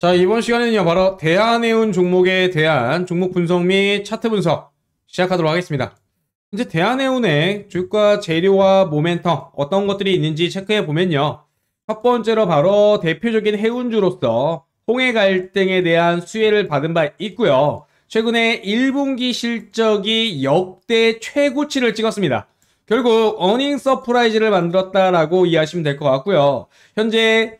자 이번 시간에는요 바로 대한해운 종목에 대한 종목 분석 및 차트 분석 시작하도록 하겠습니다 이제 대한해운의 주가 재료와 모멘텀 어떤 것들이 있는지 체크해 보면요 첫 번째로 바로 대표적인 해운주로서 홍해 갈등에 대한 수혜를 받은 바 있고요 최근에 1분기 실적이 역대 최고치를 찍었습니다 결국 어닝 서프라이즈를 만들었다라고 이해하시면 될 것 같고요 현재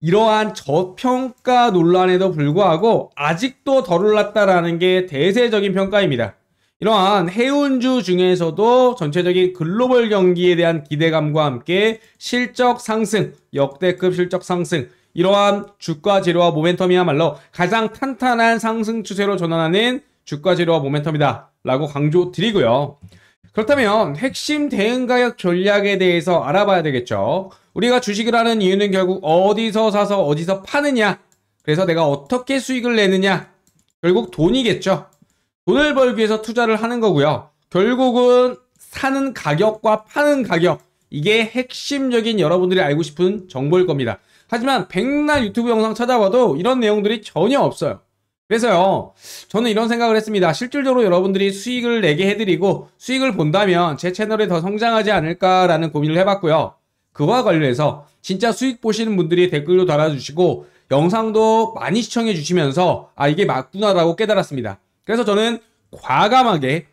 이러한 저평가 논란에도 불구하고 아직도 덜 올랐다라는 게 대세적인 평가입니다. 이러한 해운주 중에서도 전체적인 글로벌 경기에 대한 기대감과 함께 실적 상승, 역대급 실적 상승, 이러한 주가 재료와 모멘텀이야말로 가장 탄탄한 상승 추세로 전환하는 주가 재료와 모멘텀이다 라고 강조 드리고요. 그렇다면 핵심 대응 가격 전략에 대해서 알아봐야 되겠죠. 우리가 주식을 하는 이유는 결국 어디서 사서 어디서 파느냐. 그래서 내가 어떻게 수익을 내느냐. 결국 돈이겠죠. 돈을 벌기 위해서 투자를 하는 거고요. 결국은 사는 가격과 파는 가격. 이게 핵심적인 여러분들이 알고 싶은 정보일 겁니다. 하지만 백날 유튜브 영상 찾아봐도 이런 내용들이 전혀 없어요. 그래서요 저는 이런 생각을 했습니다 실질적으로 여러분들이 수익을 내게 해드리고 수익을 본다면 제 채널이 더 성장하지 않을까라는 고민을 해봤고요 그와 관련해서 진짜 수익 보시는 분들이 댓글도 달아주시고 영상도 많이 시청해 주시면서 아 이게 맞구나라고 깨달았습니다 그래서 저는 과감하게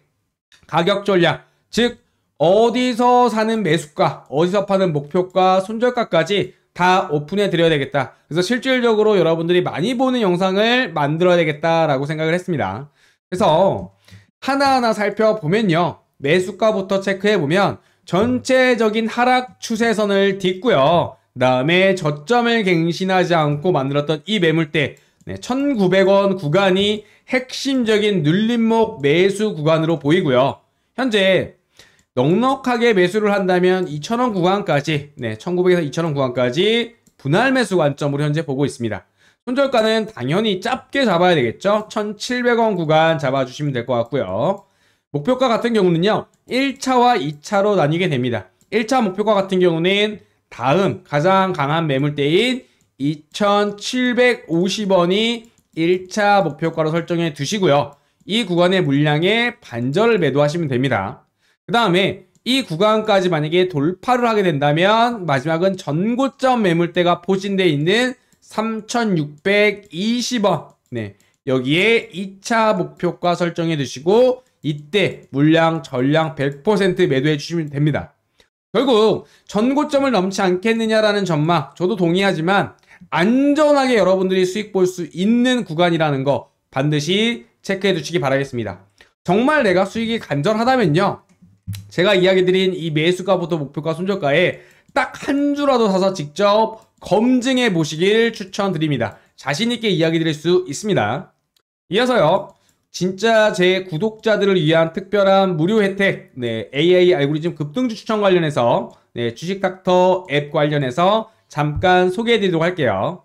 가격 전략 즉 어디서 사는 매수가 어디서 파는 목표가 손절가까지 다 오픈해 드려야 되겠다. 그래서 실질적으로 여러분들이 많이 보는 영상을 만들어야 되겠다라고 생각을 했습니다. 그래서 하나하나 살펴보면요. 매수가부터 체크해 보면 전체적인 하락 추세선을 딛고요. 그 다음에 저점을 갱신하지 않고 만들었던 이 매물대 네, 1900원 구간이 핵심적인 눌림목 매수 구간으로 보이고요. 현재 넉넉하게 매수를 한다면 2,000원 구간까지 네, 1,900에서 2,000원 구간까지 분할 매수 관점으로 현재 보고 있습니다. 손절가는 당연히 짧게 잡아야 되겠죠. 1,700원 구간 잡아주시면 될 것 같고요. 목표가 같은 경우는요. 1차와 2차로 나뉘게 됩니다. 1차 목표가 같은 경우는 다음 가장 강한 매물대인 2,750원이 1차 목표가로 설정해 두시고요. 이 구간의 물량에 반절을 매도하시면 됩니다. 그 다음에 이 구간까지 만약에 돌파를 하게 된다면 마지막은 전고점 매물대가 포진되어 있는 3620원 네 여기에 2차 목표가 설정해 두시고 이때 물량 전량 100% 매도해 주시면 됩니다 결국 전고점을 넘지 않겠느냐라는 전망 저도 동의하지만 안전하게 여러분들이 수익 볼 수 있는 구간이라는 거 반드시 체크해 두시기 바라겠습니다 정말 내가 수익이 간절하다면요 제가 이야기 드린 이 매수가부터 목표가 손절가에 딱 한 주라도 사서 직접 검증해 보시길 추천드립니다. 자신있게 이야기 드릴 수 있습니다. 이어서요. 진짜 제 구독자들을 위한 특별한 무료 혜택 네, AI 알고리즘 급등주 추천 관련해서 네, 주식닥터 앱 관련해서 잠깐 소개해 드리도록 할게요.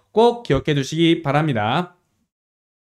꼭 기억해 두시기 바랍니다.